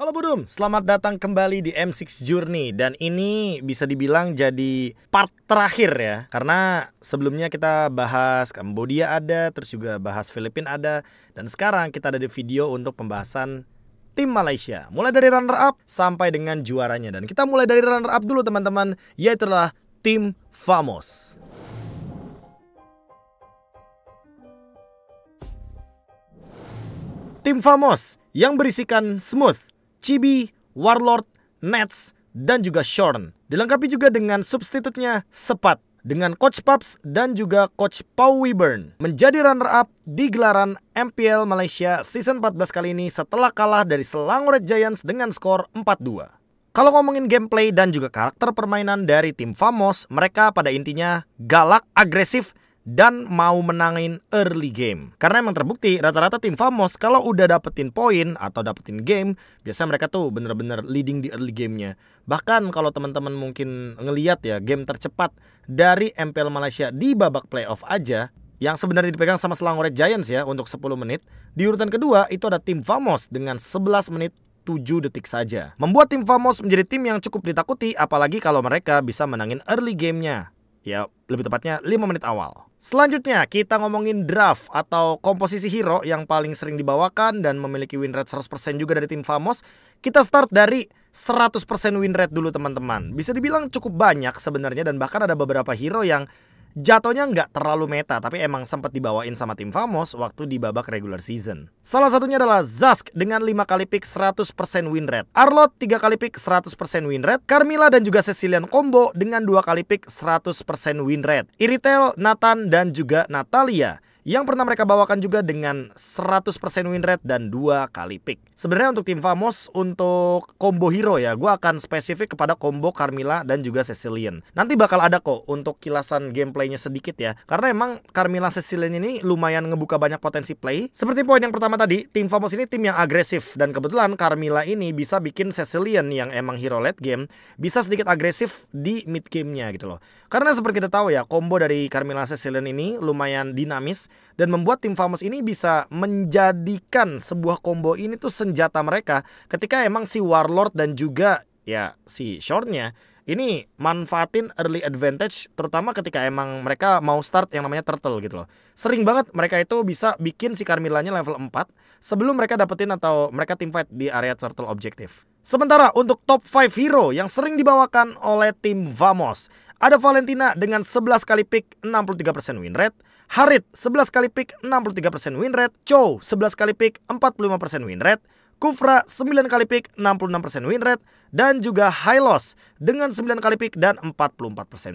Halo Budum, selamat datang kembali di M6 Journey dan ini bisa dibilang jadi part terakhir ya karena sebelumnya kita bahas Kambodia ada, terus juga bahas Filipina ada dan sekarang kita ada di video untuk pembahasan tim Malaysia. Mulai dari runner up sampai dengan juaranya dan kita mulai dari runner up dulu teman-teman yaitu adalah tim Famos. Tim Famos yang berisikan Smooth, Chibi, Warlord, Nets, dan juga Shorn. Dilengkapi juga dengan substitutnya Sepat dengan Coach Paps dan juga Coach Pau Wiburn. menjadi runner-up di gelaran MPL Malaysia season 14 kali ini setelah kalah dari Selangor Red Giants dengan skor 4-2. Kalau ngomongin gameplay dan juga karakter permainan dari tim Famos, mereka pada intinya galak, agresif, dan mau menangin early game. Karena emang terbukti rata-rata tim Famos kalau udah dapetin poin atau dapetin game, biasanya mereka tuh bener-bener leading di early gamenya. Bahkan kalau teman-teman mungkin ngeliat ya game tercepat dari MPL Malaysia di babak playoff aja yang sebenarnya dipegang sama Selangor Giants ya untuk 10 menit. Di urutan kedua itu ada tim Famos dengan 11 menit 7 detik saja. Membuat tim Famos menjadi tim yang cukup ditakuti apalagi kalau mereka bisa menangin early gamenya ya lebih tepatnya 5 menit awal. Selanjutnya kita ngomongin draft atau komposisi hero yang paling sering dibawakan dan memiliki win rate 100% juga dari tim Famos. Kita start dari 100% win rate dulu teman-teman. Bisa dibilang cukup banyak sebenarnya dan bahkan ada beberapa hero yang jatuhnya nggak terlalu meta tapi emang sempat dibawain sama tim Famos waktu di babak regular season. Salah satunya adalah Zask dengan 5 kali pick 100% win rate, Arlot 3 kali pick 100% win rate, Carmilla dan juga Cecilian Combo dengan 2 kali pick 100% win rate, Iritel, Nathan dan juga Natalia yang pernah mereka bawakan juga dengan 100% win rate dan dua kali pick. Sebenarnya untuk tim Famos untuk combo hero ya, gue akan spesifik kepada combo Carmilla dan juga Cecilian. Nanti bakal ada kok untuk kilasan gameplaynya sedikit ya, karena emang Carmilla Cecilian ini lumayan ngebuka banyak potensi play. Seperti poin yang pertama tadi, tim Famos ini tim yang agresif dan kebetulan Carmilla ini bisa bikin Cecilian yang emang hero late game bisa sedikit agresif di mid gamenya gitu loh. Karena seperti kita tahu ya, combo dari Carmilla Cecilian ini lumayan dinamis dan membuat tim famos ini bisa menjadikan sebuah combo ini tuh senjata mereka ketika emang si Warlord dan juga ya si Shortnya ini manfaatin early advantage terutama ketika emang mereka mau start yang namanya turtle gitu loh. Sering banget mereka itu bisa bikin si nya level 4 sebelum mereka dapetin atau mereka team fight di area turtle objektif. Sementara untuk top 5 hero yang sering dibawakan oleh tim Vamos, ada Valentina dengan 11 kali pick 63% win rate, Harit 11 kali pick 63% win rate, Chow 11 kali pick 45% win rate, Kufra 9 kali pick 66% win rate dan juga Hylos dengan 9 kali pick dan 44%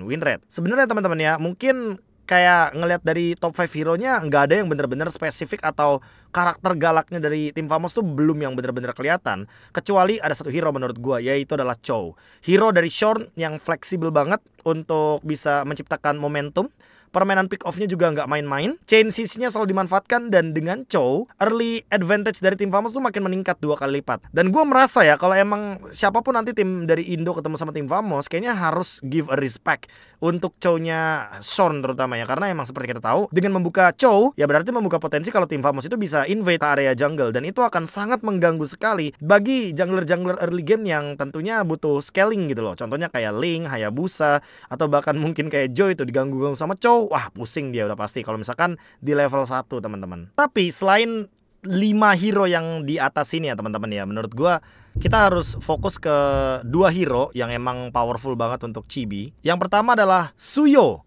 win rate. Sebenarnya teman-teman ya, mungkin kayak ngelihat dari top 5 hero-nya nggak ada yang bener-bener spesifik atau karakter galaknya dari tim Famos tuh belum yang bener-bener kelihatan kecuali ada satu hero menurut gua yaitu adalah Chow. Hero dari Shorn yang fleksibel banget untuk bisa menciptakan momentum Permainan pick off-nya juga nggak main-main. Chain sisinya selalu dimanfaatkan dan dengan Chow, early advantage dari tim famos tuh makin meningkat dua kali lipat. Dan gue merasa ya kalau emang siapapun nanti tim dari Indo ketemu sama tim famos, kayaknya harus give a respect untuk Chow-nya Sean terutama ya. Karena emang seperti kita tahu, dengan membuka Chow, ya berarti membuka potensi kalau tim famos itu bisa invade area jungle. Dan itu akan sangat mengganggu sekali bagi jungler-jungler early game yang tentunya butuh scaling gitu loh. Contohnya kayak Ling, Hayabusa, atau bahkan mungkin kayak Joy itu diganggu-ganggu sama Chow wah pusing dia udah pasti kalau misalkan di level 1 teman-teman. Tapi selain 5 hero yang di atas ini ya teman-teman ya menurut gua kita harus fokus ke dua hero yang emang powerful banget untuk Chibi. Yang pertama adalah Suyo.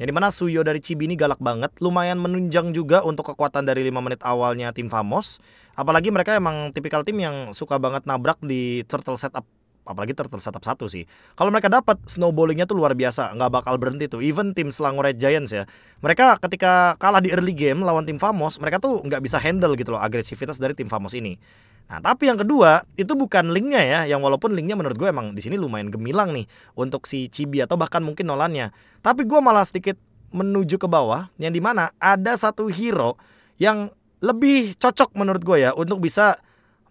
Yang dimana Suyo dari Chibi ini galak banget, lumayan menunjang juga untuk kekuatan dari 5 menit awalnya tim Famos. Apalagi mereka emang tipikal tim yang suka banget nabrak di turtle setup apalagi tersatap satu sih. Kalau mereka dapat snowballingnya tuh luar biasa, nggak bakal berhenti tuh. Even tim Selangor Red Giants ya, mereka ketika kalah di early game lawan tim Famos, mereka tuh nggak bisa handle gitu loh agresivitas dari tim Famos ini. Nah, tapi yang kedua itu bukan linknya ya, yang walaupun linknya menurut gue emang di sini lumayan gemilang nih untuk si Cibi atau bahkan mungkin Nolannya. Tapi gue malah sedikit menuju ke bawah, yang dimana ada satu hero yang lebih cocok menurut gue ya untuk bisa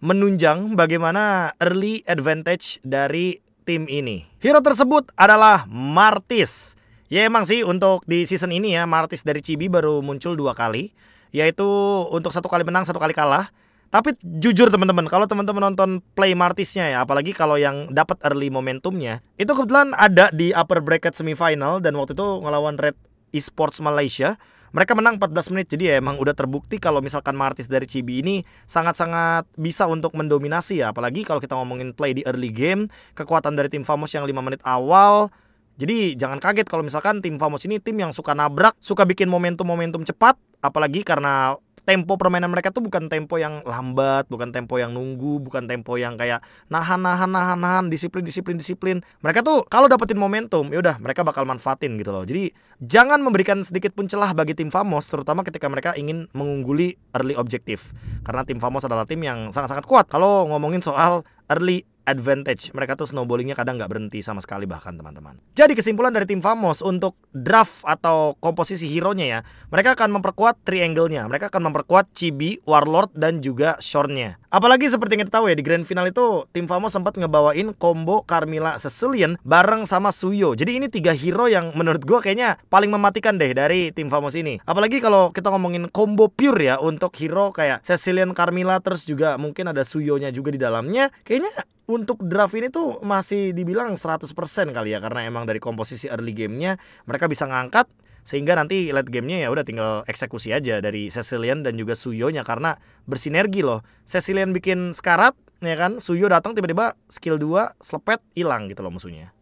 menunjang bagaimana early advantage dari tim ini. Hero tersebut adalah Martis. Ya emang sih untuk di season ini ya Martis dari Cibi baru muncul dua kali yaitu untuk satu kali menang satu kali kalah. Tapi jujur teman-teman, kalau teman-teman nonton play Martisnya ya, apalagi kalau yang dapat early momentumnya, itu kebetulan ada di upper bracket semifinal dan waktu itu ngelawan Red Esports Malaysia mereka menang 14 menit jadi ya emang udah terbukti kalau misalkan Martis dari Cibi ini sangat-sangat bisa untuk mendominasi ya apalagi kalau kita ngomongin play di early game kekuatan dari tim Famos yang 5 menit awal jadi jangan kaget kalau misalkan tim Famos ini tim yang suka nabrak, suka bikin momentum-momentum cepat apalagi karena tempo permainan mereka tuh bukan tempo yang lambat, bukan tempo yang nunggu, bukan tempo yang kayak nahan nahan nahan nahan disiplin disiplin disiplin. Mereka tuh kalau dapetin momentum, ya udah mereka bakal manfaatin gitu loh. Jadi jangan memberikan sedikit pun celah bagi tim Famos terutama ketika mereka ingin mengungguli early objective. Karena tim Famos adalah tim yang sangat-sangat kuat kalau ngomongin soal early advantage. Mereka tuh snowballingnya kadang nggak berhenti sama sekali bahkan teman-teman. Jadi kesimpulan dari tim Famos untuk draft atau komposisi hero-nya ya, mereka akan memperkuat triangle-nya. Mereka akan memperkuat Chibi, Warlord, dan juga Shorn-nya. Apalagi seperti yang kita tahu ya, di grand final itu tim Famos sempat ngebawain combo Carmilla Sicilian bareng sama Suyo. Jadi ini tiga hero yang menurut gue kayaknya paling mematikan deh dari tim Famos ini. Apalagi kalau kita ngomongin combo pure ya untuk hero kayak Sicilian Carmilla terus juga mungkin ada Suyo-nya juga di dalamnya. Kayaknya untuk draft ini tuh masih dibilang 100% kali ya karena emang dari komposisi early gamenya mereka bisa ngangkat sehingga nanti late gamenya ya udah tinggal eksekusi aja dari Cecilian dan juga Suyonya karena bersinergi loh Cecilian bikin sekarat ya kan Suyo datang tiba-tiba skill 2 selepet hilang gitu loh musuhnya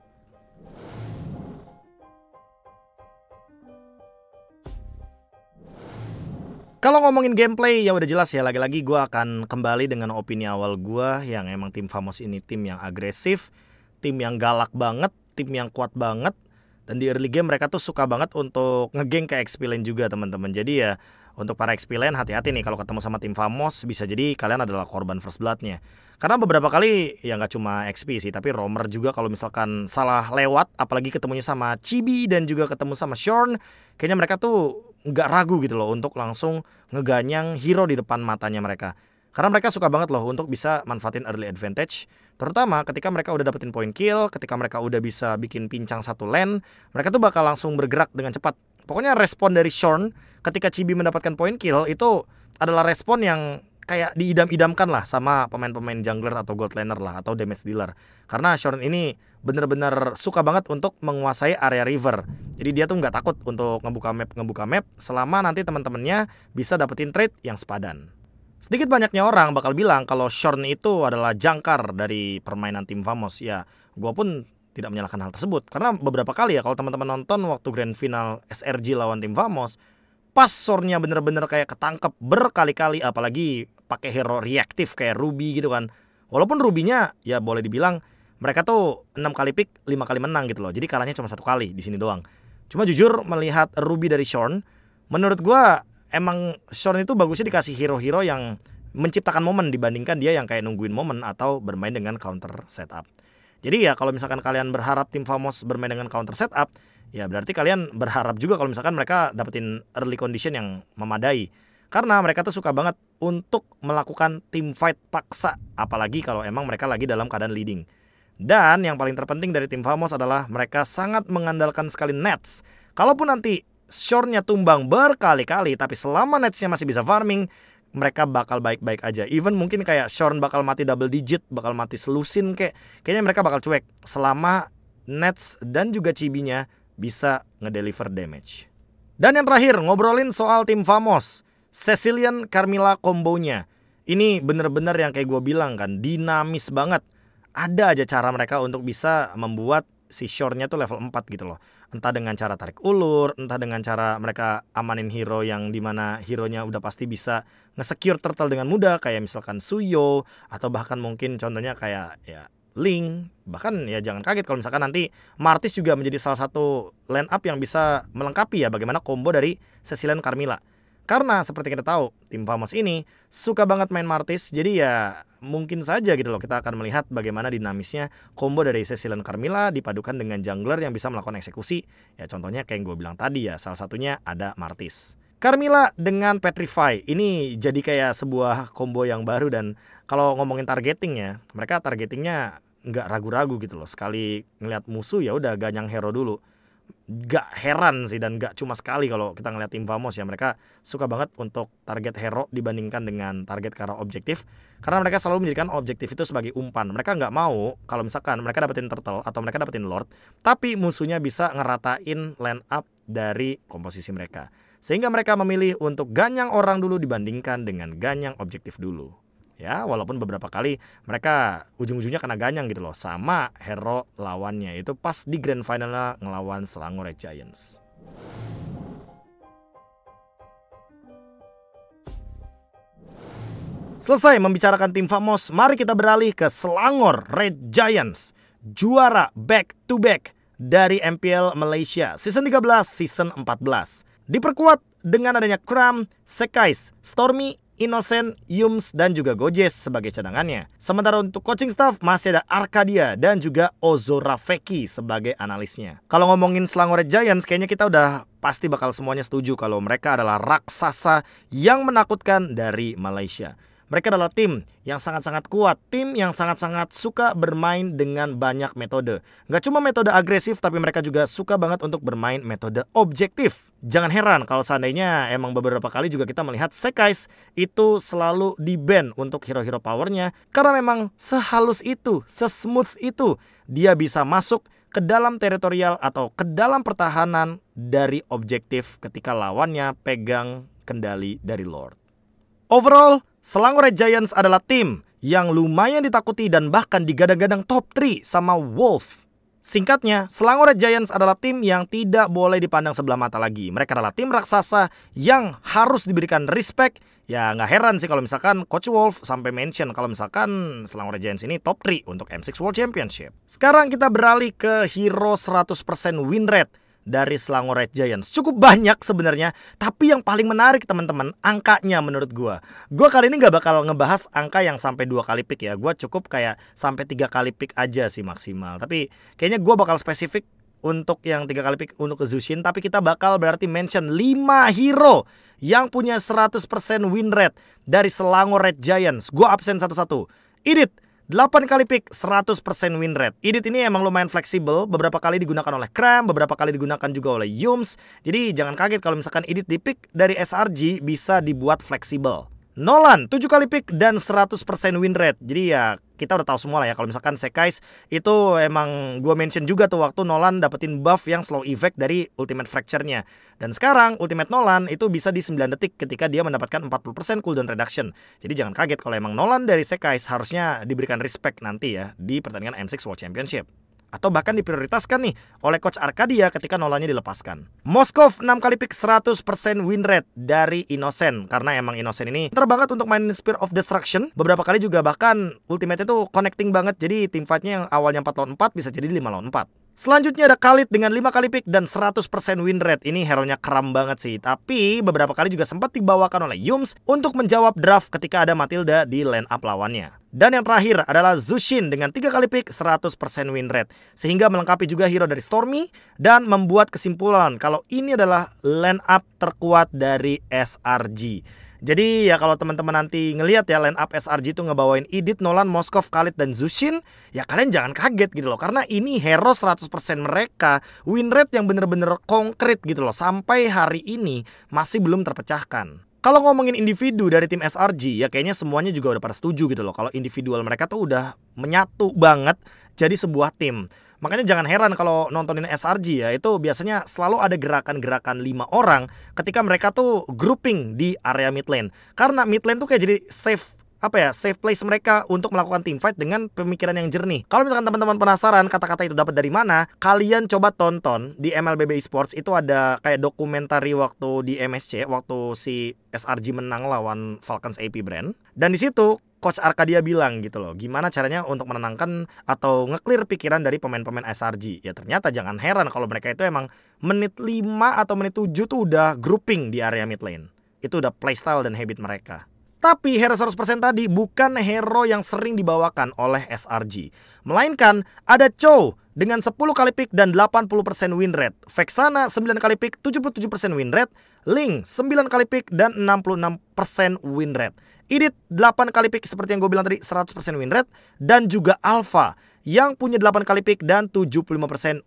Kalau ngomongin gameplay ya udah jelas ya lagi-lagi gue akan kembali dengan opini awal gue yang emang tim Famos ini tim yang agresif, tim yang galak banget, tim yang kuat banget dan di early game mereka tuh suka banget untuk ngegeng ke XP lane juga teman-teman. Jadi ya untuk para XP lane hati-hati nih kalau ketemu sama tim Famos bisa jadi kalian adalah korban first bloodnya. Karena beberapa kali ya nggak cuma XP sih tapi romer juga kalau misalkan salah lewat apalagi ketemunya sama Chibi dan juga ketemu sama Shorn kayaknya mereka tuh nggak ragu gitu loh untuk langsung ngeganyang hero di depan matanya mereka. Karena mereka suka banget loh untuk bisa manfaatin early advantage, terutama ketika mereka udah dapetin point kill, ketika mereka udah bisa bikin pincang satu lane, mereka tuh bakal langsung bergerak dengan cepat. Pokoknya respon dari Shorn ketika Chibi mendapatkan point kill itu adalah respon yang kayak diidam-idamkan lah sama pemain-pemain jungler atau gold laner lah atau damage dealer. Karena Shoren ini benar-benar suka banget untuk menguasai area river. Jadi dia tuh nggak takut untuk ngebuka map ngebuka map selama nanti teman-temannya bisa dapetin trade yang sepadan. Sedikit banyaknya orang bakal bilang kalau Shorn itu adalah jangkar dari permainan tim Famos. Ya, gue pun tidak menyalahkan hal tersebut. Karena beberapa kali ya kalau teman-teman nonton waktu grand final SRG lawan tim Famos, pas Shornnya bener-bener kayak ketangkep berkali-kali apalagi pakai hero reaktif kayak Ruby gitu kan. Walaupun rubinya ya boleh dibilang mereka tuh 6 kali pick, 5 kali menang gitu loh. Jadi kalahnya cuma satu kali di sini doang. Cuma jujur melihat Ruby dari Shorn, menurut gua emang Shorn itu bagusnya dikasih hero-hero yang menciptakan momen dibandingkan dia yang kayak nungguin momen atau bermain dengan counter setup. Jadi ya kalau misalkan kalian berharap tim Famos bermain dengan counter setup, ya berarti kalian berharap juga kalau misalkan mereka dapetin early condition yang memadai. Karena mereka tuh suka banget untuk melakukan team fight paksa, apalagi kalau emang mereka lagi dalam keadaan leading. Dan yang paling terpenting dari tim Famos adalah mereka sangat mengandalkan sekali Nets. Kalaupun nanti shortnya tumbang berkali-kali, tapi selama Netsnya masih bisa farming, mereka bakal baik-baik aja. Even mungkin kayak Sean bakal mati double digit, bakal mati selusin kayak kayaknya mereka bakal cuek selama Nets dan juga Cibinya bisa ngedeliver damage. Dan yang terakhir, ngobrolin soal tim Famos. Cecilian Carmilla kombonya. Ini bener-bener yang kayak gue bilang kan, dinamis banget. Ada aja cara mereka untuk bisa membuat si shortnya tuh level 4 gitu loh. Entah dengan cara tarik ulur, entah dengan cara mereka amanin hero yang dimana hero-nya udah pasti bisa nge-secure turtle dengan mudah. Kayak misalkan Suyo, atau bahkan mungkin contohnya kayak ya Link. Bahkan ya jangan kaget kalau misalkan nanti Martis juga menjadi salah satu line up yang bisa melengkapi ya bagaimana combo dari Cecilian Carmilla. Karena seperti kita tahu, tim Famos ini suka banget main Martis, jadi ya mungkin saja gitu loh kita akan melihat bagaimana dinamisnya combo dari Cecilian Carmilla dipadukan dengan jungler yang bisa melakukan eksekusi. Ya contohnya kayak yang gue bilang tadi ya, salah satunya ada Martis. Carmilla dengan Petrify ini jadi kayak sebuah combo yang baru dan kalau ngomongin targeting ya, mereka targetingnya nggak ragu-ragu gitu loh. Sekali ngelihat musuh ya udah ganyang hero dulu gak heran sih dan gak cuma sekali kalau kita ngeliat tim Famos ya mereka suka banget untuk target hero dibandingkan dengan target karena objektif karena mereka selalu menjadikan objektif itu sebagai umpan mereka nggak mau kalau misalkan mereka dapetin turtle atau mereka dapetin lord tapi musuhnya bisa ngeratain land up dari komposisi mereka sehingga mereka memilih untuk ganyang orang dulu dibandingkan dengan ganyang objektif dulu ya walaupun beberapa kali mereka ujung-ujungnya kena ganyang gitu loh sama hero lawannya itu pas di grand finalnya ngelawan Selangor Red Giants. Selesai membicarakan tim Famos, mari kita beralih ke Selangor Red Giants, juara back to back dari MPL Malaysia season 13 season 14. Diperkuat dengan adanya Kram, Sekais, Stormy, Innocent, Yums, dan juga Gojes sebagai cadangannya. Sementara untuk coaching staff masih ada Arkadia dan juga Ozora Feki sebagai analisnya. Kalau ngomongin Selangor Giants, kayaknya kita udah pasti bakal semuanya setuju kalau mereka adalah raksasa yang menakutkan dari Malaysia. Mereka adalah tim yang sangat-sangat kuat, tim yang sangat-sangat suka bermain dengan banyak metode. Gak cuma metode agresif, tapi mereka juga suka banget untuk bermain metode objektif. Jangan heran kalau seandainya emang beberapa kali juga kita melihat Sekais itu selalu di-ban untuk hero-hero powernya. Karena memang sehalus itu, sesmooth itu, dia bisa masuk ke dalam teritorial atau ke dalam pertahanan dari objektif ketika lawannya pegang kendali dari Lord. Overall, Selangor Red Giants adalah tim yang lumayan ditakuti dan bahkan digadang-gadang top 3 sama Wolf. Singkatnya, Selangor Red Giants adalah tim yang tidak boleh dipandang sebelah mata lagi. Mereka adalah tim raksasa yang harus diberikan respect. Ya nggak heran sih kalau misalkan Coach Wolf sampai mention kalau misalkan Selangor Red Giants ini top 3 untuk M6 World Championship. Sekarang kita beralih ke hero 100% win rate dari Selangor Red Giants. Cukup banyak sebenarnya, tapi yang paling menarik teman-teman angkanya menurut gue. Gue kali ini gak bakal ngebahas angka yang sampai dua kali pick ya. Gue cukup kayak sampai tiga kali pick aja sih maksimal. Tapi kayaknya gue bakal spesifik untuk yang tiga kali pick untuk ke Zushin tapi kita bakal berarti mention 5 hero yang punya 100% win rate dari Selangor Red Giants. Gue absen satu-satu. Idit, 8 kali pick 100% win rate. Edit ini emang lumayan fleksibel, beberapa kali digunakan oleh Kram, beberapa kali digunakan juga oleh Yums. Jadi jangan kaget kalau misalkan edit di pick dari SRG bisa dibuat fleksibel. Nolan 7 kali pick dan 100% win rate. Jadi ya kita udah tahu semua lah ya kalau misalkan Sekais itu emang gue mention juga tuh waktu Nolan dapetin buff yang slow effect dari Ultimate Fracture-nya. Dan sekarang Ultimate Nolan itu bisa di 9 detik ketika dia mendapatkan 40% cooldown reduction. Jadi jangan kaget kalau emang Nolan dari Sekais harusnya diberikan respect nanti ya di pertandingan M6 World Championship atau bahkan diprioritaskan nih oleh coach Arkadia ketika nolanya dilepaskan. Moskov 6 kali pick 100% win rate dari Innocent karena emang Innocent ini pinter untuk main Spear of Destruction. Beberapa kali juga bahkan ultimate itu connecting banget jadi tim fight-nya yang awalnya 4 lawan 4 bisa jadi 5 lawan 4. Selanjutnya ada Khalid dengan 5 kali pick dan 100% win rate. Ini hero-nya kram banget sih. Tapi beberapa kali juga sempat dibawakan oleh Yums untuk menjawab draft ketika ada Matilda di line up lawannya. Dan yang terakhir adalah Zushin dengan 3 kali pick 100% win rate. Sehingga melengkapi juga hero dari Stormy dan membuat kesimpulan kalau ini adalah line up terkuat dari SRG. Jadi ya kalau teman-teman nanti ngelihat ya line up SRG itu ngebawain Edith, Nolan, Moskov, Khalid dan Zushin, ya kalian jangan kaget gitu loh karena ini hero 100% mereka, win rate yang bener-bener konkret gitu loh sampai hari ini masih belum terpecahkan. Kalau ngomongin individu dari tim SRG, ya kayaknya semuanya juga udah pada setuju gitu loh. Kalau individual mereka tuh udah menyatu banget jadi sebuah tim. Makanya jangan heran kalau nontonin SRG ya, itu biasanya selalu ada gerakan-gerakan lima orang ketika mereka tuh grouping di area mid lane. Karena mid lane tuh kayak jadi safe apa ya safe place mereka untuk melakukan team fight dengan pemikiran yang jernih. Kalau misalkan teman-teman penasaran kata-kata itu dapat dari mana, kalian coba tonton di MLBB Esports itu ada kayak dokumentari waktu di MSC waktu si SRG menang lawan Falcons AP Brand. Dan di situ coach Arkadia bilang gitu loh. Gimana caranya untuk menenangkan atau ngeklir pikiran dari pemain-pemain SRG. Ya ternyata jangan heran kalau mereka itu emang menit 5 atau menit 7 tuh udah grouping di area mid lane. Itu udah playstyle dan habit mereka. Tapi hero 100% tadi bukan hero yang sering dibawakan oleh SRG. Melainkan ada Cho dengan 10 kali pick dan 80% win rate. Vexana 9 kali pick, 77% win rate. Ling 9 kali pick dan 66% win rate. Idit 8 kali pick seperti yang gue bilang tadi 100% win rate dan juga Alpha yang punya 8 kali pick dan 75%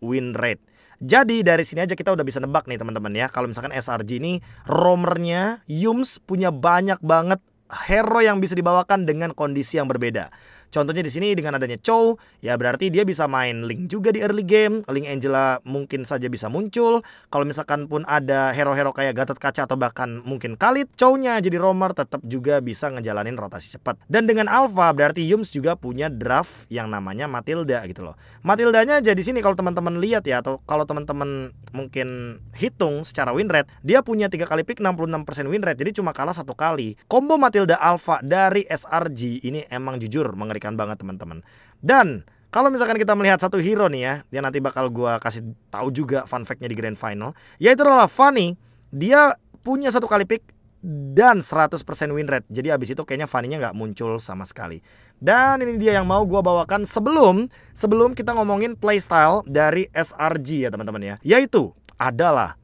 win rate. Jadi dari sini aja kita udah bisa nebak nih teman-teman ya kalau misalkan SRG ini romernya Yums punya banyak banget hero yang bisa dibawakan dengan kondisi yang berbeda. Contohnya di sini dengan adanya Chow, ya berarti dia bisa main Link juga di early game. Link Angela mungkin saja bisa muncul. Kalau misalkan pun ada hero-hero kayak Gatot Kaca atau bahkan mungkin Kalit, Chow-nya jadi Romer tetap juga bisa ngejalanin rotasi cepat. Dan dengan Alpha berarti Yums juga punya draft yang namanya Matilda gitu loh. Matildanya jadi sini kalau teman-teman lihat ya atau kalau teman-teman mungkin hitung secara win rate, dia punya tiga kali pick 66% win rate. Jadi cuma kalah satu kali. Combo Matilda Alpha dari SRG ini emang jujur mengerikan menyarankan banget teman-teman. Dan kalau misalkan kita melihat satu hero nih ya, dia nanti bakal gua kasih tahu juga fun fact-nya di grand final, yaitu adalah Fanny. Dia punya satu kali pick dan 100% win rate. Jadi abis itu kayaknya Fanny-nya nggak muncul sama sekali. Dan ini dia yang mau gua bawakan sebelum sebelum kita ngomongin playstyle dari SRG ya teman-teman ya. Yaitu adalah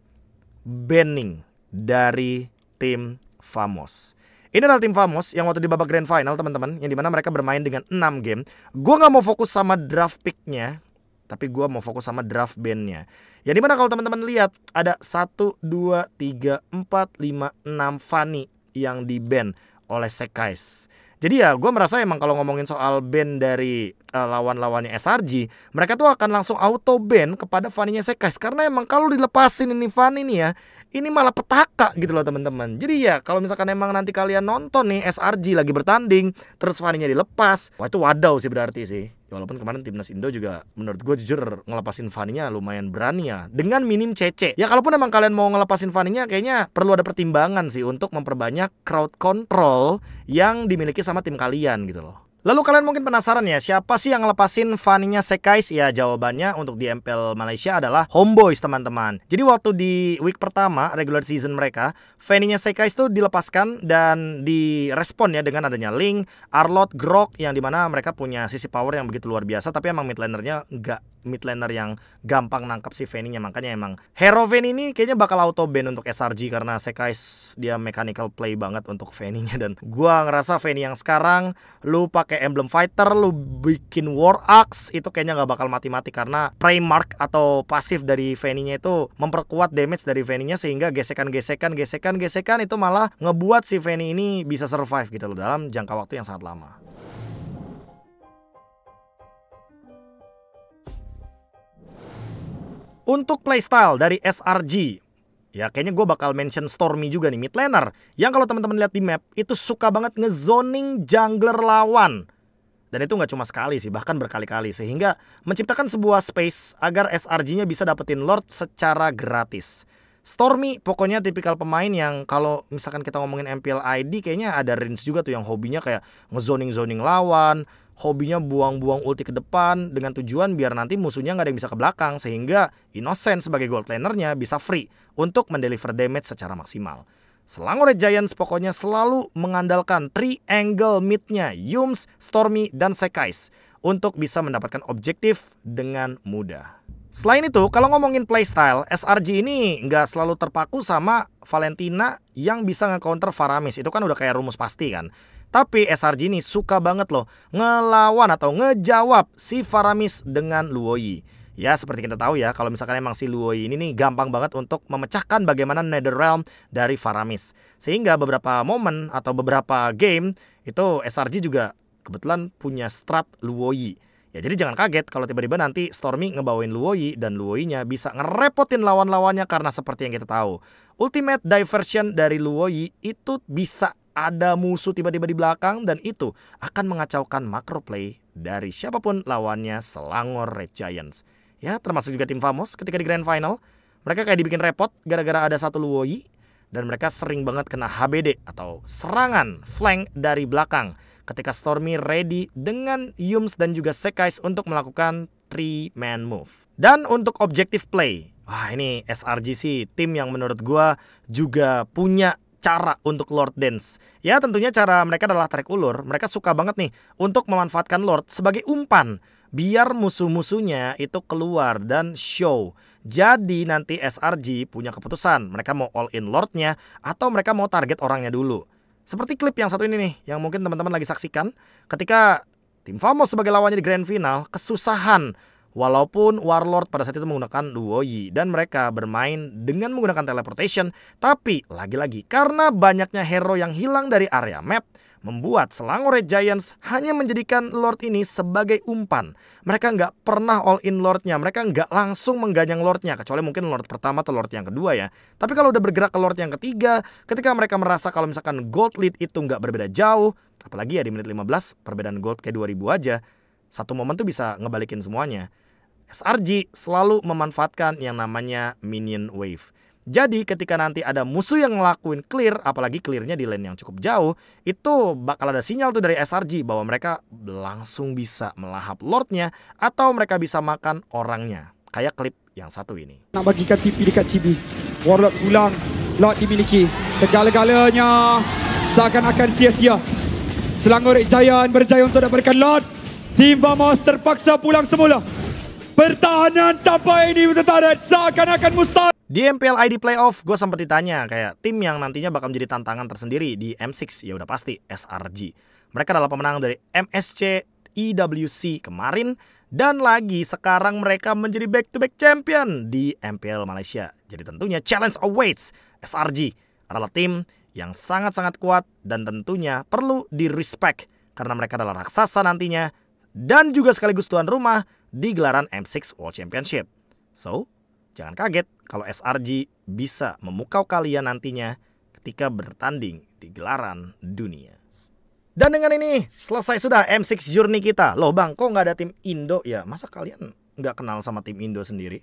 banning dari tim Famos. Ini adalah tim Famos yang waktu di babak grand final teman-teman, yang dimana mereka bermain dengan 6 game. Gue nggak mau fokus sama draft picknya, tapi gue mau fokus sama draft bandnya. Yang dimana kalau teman-teman lihat ada satu, dua, tiga, empat, lima, enam Fanny yang di band oleh Sekais. Jadi ya gue merasa emang kalau ngomongin soal band dari uh, lawan-lawannya SRG, mereka tuh akan langsung auto band kepada Vaninya Sekais karena emang kalau dilepasin ini Fanny nih ya, ini malah petaka gitu loh temen-temen. Jadi ya kalau misalkan emang nanti kalian nonton nih SRG lagi bertanding, terus Vaninya dilepas, wah itu wadau sih berarti sih. Ya walaupun kemarin timnas Indo juga menurut gue jujur ngelepasin Vaninya lumayan berani ya dengan minim CC. Ya kalaupun emang kalian mau ngelepasin Vaninya kayaknya perlu ada pertimbangan sih untuk memperbanyak crowd control yang dimiliki sama tim kalian gitu loh. Lalu kalian mungkin penasaran ya, siapa sih yang ngelepasin Faninya Sekais? Ya jawabannya untuk di MPL Malaysia adalah Homeboys teman-teman. Jadi waktu di week pertama regular season mereka, Faninya Sekais itu dilepaskan dan direspon ya dengan adanya Link, Arlot, Grok yang dimana mereka punya sisi power yang begitu luar biasa tapi emang midlanernya nggak mid laner yang gampang nangkap si Venny nya makanya emang Hero Venny ini kayaknya bakal auto ban untuk SRG karena Sekais dia mechanical play banget untuk Venny nya dan gua ngerasa Venny yang sekarang lu pakai emblem fighter lu bikin war axe itu kayaknya nggak bakal mati-mati karena Primark atau pasif dari Venny nya itu memperkuat damage dari Venny nya sehingga gesekan-gesekan gesekan-gesekan itu malah ngebuat si Venny ini bisa survive gitu loh dalam jangka waktu yang sangat lama. Untuk playstyle dari SRG, ya kayaknya gue bakal mention Stormy juga nih, mid laner. Yang kalau teman-teman lihat di map, itu suka banget ngezoning jungler lawan. Dan itu nggak cuma sekali sih, bahkan berkali-kali. Sehingga menciptakan sebuah space agar SRG-nya bisa dapetin Lord secara gratis. Stormy pokoknya tipikal pemain yang kalau misalkan kita ngomongin MPL ID kayaknya ada range juga tuh yang hobinya kayak ngezoning-zoning lawan, hobinya buang-buang ulti ke depan dengan tujuan biar nanti musuhnya nggak ada yang bisa ke belakang sehingga Innocent sebagai gold lanernya bisa free untuk mendeliver damage secara maksimal. Selangor Red Giants pokoknya selalu mengandalkan triangle midnya Yums, Stormy, dan Sekais untuk bisa mendapatkan objektif dengan mudah. Selain itu, kalau ngomongin playstyle, SRG ini nggak selalu terpaku sama Valentina yang bisa nge-counter Faramis. Itu kan udah kayak rumus pasti kan. Tapi SRG ini suka banget loh ngelawan atau ngejawab si Faramis dengan Luoyi. Ya seperti kita tahu ya kalau misalkan emang si Luoyi ini nih gampang banget untuk memecahkan bagaimana Realm dari Faramis. Sehingga beberapa momen atau beberapa game itu SRG juga kebetulan punya strat Luoyi Ya jadi jangan kaget kalau tiba-tiba nanti Stormy ngebawain Luoyi dan Luoyinya bisa ngerepotin lawan-lawannya karena seperti yang kita tahu, ultimate diversion dari Luoyi itu bisa ada musuh tiba-tiba di belakang dan itu akan mengacaukan macro play dari siapapun lawannya Selangor Red Giants. Ya termasuk juga tim Famos ketika di Grand Final, mereka kayak dibikin repot gara-gara ada satu Luoyi dan mereka sering banget kena HBD atau serangan flank dari belakang ketika Stormy ready dengan Yums dan juga Sekais untuk melakukan three man move. Dan untuk objective play, wah ini SRG sih tim yang menurut gua juga punya cara untuk Lord Dance. Ya tentunya cara mereka adalah tarik ulur. Mereka suka banget nih untuk memanfaatkan Lord sebagai umpan. Biar musuh-musuhnya itu keluar dan show. Jadi nanti SRG punya keputusan. Mereka mau all in Lordnya atau mereka mau target orangnya dulu. Seperti klip yang satu ini nih, yang mungkin teman-teman lagi saksikan, ketika tim Famos sebagai lawannya di grand final kesusahan Walaupun Warlord pada saat itu menggunakan duo Yi dan mereka bermain dengan menggunakan teleportation, tapi lagi-lagi karena banyaknya hero yang hilang dari area map, membuat Selangor Red Giants hanya menjadikan Lord ini sebagai umpan. Mereka nggak pernah all in Lordnya, mereka nggak langsung mengganyang Lordnya, kecuali mungkin Lord pertama atau Lord yang kedua ya. Tapi kalau udah bergerak ke Lord yang ketiga, ketika mereka merasa kalau misalkan gold lead itu nggak berbeda jauh, apalagi ya di menit 15 perbedaan gold kayak 2000 aja, satu momen tuh bisa ngebalikin semuanya. SRG selalu memanfaatkan yang namanya minion wave. Jadi ketika nanti ada musuh yang ngelakuin clear, apalagi clearnya di lane yang cukup jauh, itu bakal ada sinyal tuh dari SRG bahwa mereka langsung bisa melahap lordnya atau mereka bisa makan orangnya. Kayak klip yang satu ini. Nak bagikan TP dekat Cibi. Warlock pulang, Lord dimiliki. Segala-galanya seakan-akan sia-sia. Selangor Ejayaan berjaya untuk dapatkan Lord. Tim Bamos terpaksa pulang semula. Pertahanan tanpa ini bertarik seakan-akan mustahil. Di MPL ID Playoff, gue sempat ditanya kayak tim yang nantinya bakal menjadi tantangan tersendiri di M6, ya udah pasti SRG. Mereka adalah pemenang dari MSC EWC kemarin dan lagi sekarang mereka menjadi back to back champion di MPL Malaysia. Jadi tentunya challenge awaits. SRG adalah tim yang sangat-sangat kuat dan tentunya perlu di respect karena mereka adalah raksasa nantinya dan juga sekaligus tuan rumah di gelaran M6 World Championship. So, Jangan kaget kalau SRG bisa memukau kalian nantinya ketika bertanding di gelaran dunia. Dan dengan ini selesai sudah M6 Journey kita. Loh bang, kok nggak ada tim Indo ya? Masa kalian nggak kenal sama tim Indo sendiri?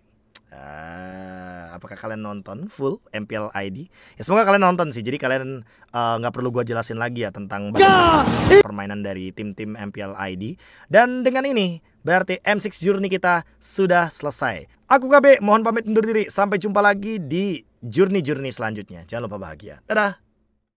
Uh, apakah kalian nonton full MPL ID? Ya semoga kalian nonton sih. Jadi kalian eh, nggak uh, perlu gue jelasin lagi ya tentang permainan dari tim-tim MPL ID. Dan dengan ini berarti M6 Journey kita sudah selesai. Aku KB mohon pamit undur diri. Sampai jumpa lagi di journey-journey selanjutnya. Jangan lupa bahagia. Dadah.